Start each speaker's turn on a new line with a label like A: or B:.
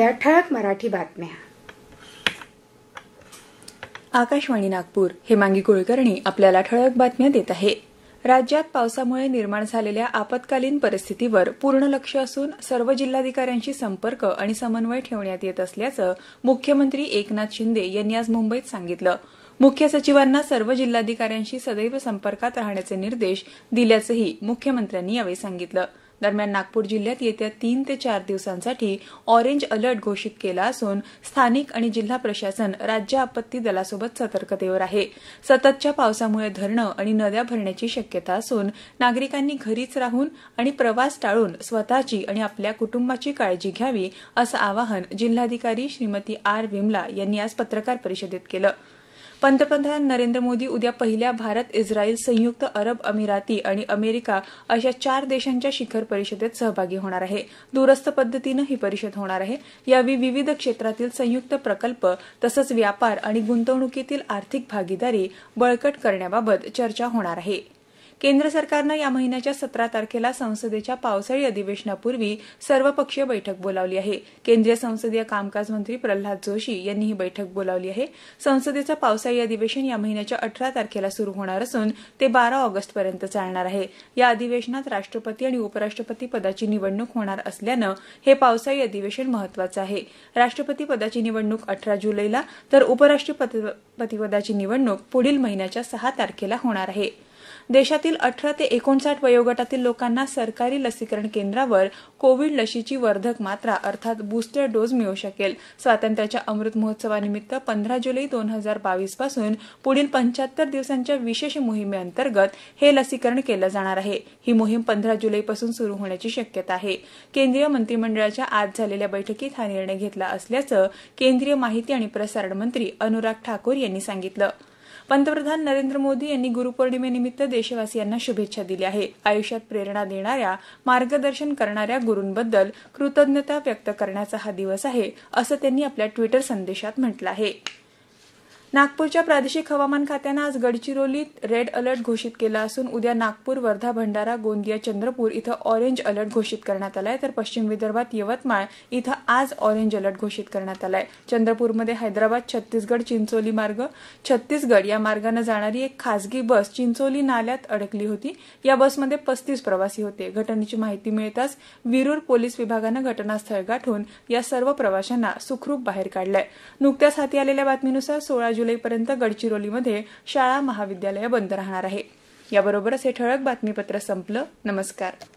A: ऐकूया ठळक मराठी बातम्या आकाशवाणी नागपूर हेमांगी कुलकर्णी आपल्याला ठळक बातम्या देत आहे राज्यात पावसामुळे निर्माण झालेल्या आपत्कालीन परिस्थितीवर पूर्ण लक्ष असून सर्व जिल्हाधिकाऱ्यांशी संपर्क आणि समन्वय ठेवण्यात येत असल्याचं मुख्यमंत्री एकनाथ शिंदे यांनी आज मुंबईत सांगितलं मुख्य सचिवांना सर्व जिल्हाधिकाऱ्यांशी सदैव संपर्कात राहण्याचे निर्देश दिल्याचंही मुख्यमंत्र्यांनी यावेळी सांगितलं दरम्यान नागपूर जिल्ह्यात येत्या तीन ते चार दिवसांसाठी ऑरेंज अलर्ट घोषित केला असून स्थानिक आणि जिल्हा प्रशासन राज्य आपत्ती दलासोबत सतर्कतेवर आहे सततच्या पावसामुळे धरणं आणि नद्या भरण्याची शक्यता असून नागरिकांनी घरीच राहून आणि प्रवास टाळून स्वतःची आणि आपल्या कुटुंबाची काळजी घ्यावी असं आवाहन जिल्हाधिकारी श्रीमती आर विमला यांनी आज पत्रकार परिषदेत केलं पंतप्रधान नरेंद्र मोदी उद्या पहिल्या भारत इस्रायल संयुक्त अरब अमिराती आणि अमेरिका अशा चार देशांच्या शिखर परिषदेत सहभागी होणार आहे दूरस्थ पद्धतीनं ही परिषद होणार आहे यावेळी विविध क्षेत्रातील संयुक्त प्रकल्प तसंच व्यापार आणि गुंतवणुकीतील आर्थिक भागीदारी बळकट करण्याबाबत चर्चा होणार आहे केंद्र सरकारनं या महिन्याच्या सतरा तारखेला संसदेच्या पावसाळी अधिवेशनापूर्वी सर्वपक्षीय बैठक बोलावली आहे केंद्रीय संसदीय कामकाज मंत्री प्रल्हाद जोशी यांनी ही बैठक बोलावली आहे संसदेचं पावसाळी अधिवेशन या महिन्याच्या अठरा तारखेला सुरू होणार असून ते बारा ऑगस्टपर्यंत चालणार आहे या अधिवेशनात राष्ट्रपती आणि उपराष्ट्रपती पदाची निवडणूक होणार असल्यानं हे पावसाळी अधिवेशन महत्वाचं आहे राष्ट्रपती पदाची निवडणूक अठरा जुलैला तर उपराष्ट्रपती पदाची निवडणूक पुढील महिन्याच्या सहा तारखेला होणार आहे देशातील अठरा ते एकोणसाठ वयोगटातील लोकांना सरकारी लसीकरण केंद्रावर कोविड लशीची वर्धक मात्रा अर्थात बूस्टर डोस मिळू शकेल स्वातंत्र्याच्या अमृत महोत्सवानिमित्त पंधरा जुलै दोन हजार बावीस पासून पुढील पंच्याहत्तर दिवसांच्या विशेष मोहिमेअंतर्गत हे लसीकरण केलं जाणार आहे ही मोहीम पंधरा जुलैपासून सुरू होण्याची शक्यता आहे केंद्रीय मंत्रिमंडळाच्या आज झालेल्या बैठकीत हा निर्णय घेतला असल्याचं केंद्रीय माहिती आणि प्रसारण मंत्री अनुराग ठाकूर यांनी सांगितलं पंतप्रधान नरेंद्र मोदी यांनी गुरुपौर्णिमेनिमित्त देशवासियांना शुभेच्छा दिल्या आहेत आयुष्यात प्रेरणा देणाऱ्या मार्गदर्शन करणाऱ्या गुरुंबद्दल कृतज्ञता व्यक्त करण्याचा हा दिवस आहे असं त्यांनी आपल्या ट्विटर संदेशात म्हटलं आहे नागपूरच्या प्रादेशिक हवामान खात्यानं आज गडचिरोलीत रेड अलर्ट घोषित केला असून उद्या नागपूर वर्धा भंडारा गोंदिया चंद्रपूर इथं ऑरेंज अलर्ट घोषित करण्यात आलाय तर पश्चिम विदर्भात यवतमाळ इथं आज ऑरेंज अलर्ट घोषित करण्यात आलाय चंद्रपूरमध्ये हैदराबाद छत्तीसगड चिंचोली मार्ग छत्तीसगड या मार्गानं जाणारी एक खासगी बस चिंचोली नाल्यात अडकली होती या बसमध्ये पस्तीस प्रवासी होते घटनेची माहिती मिळताच विरूर पोलीस विभागानं घटनास्थळ गाठून या सर्व प्रवाशांना सुखरूप बाहेर काढलंय नुकत्याच हाती आलेल्या बातमीनुसार सोळा जुलैपर्यंत गडचिरोलीमध्ये शाळा महाविद्यालय बंद राहणार आहे याबरोबरच हे ठळक बातमीपत्र संपलं नमस्कार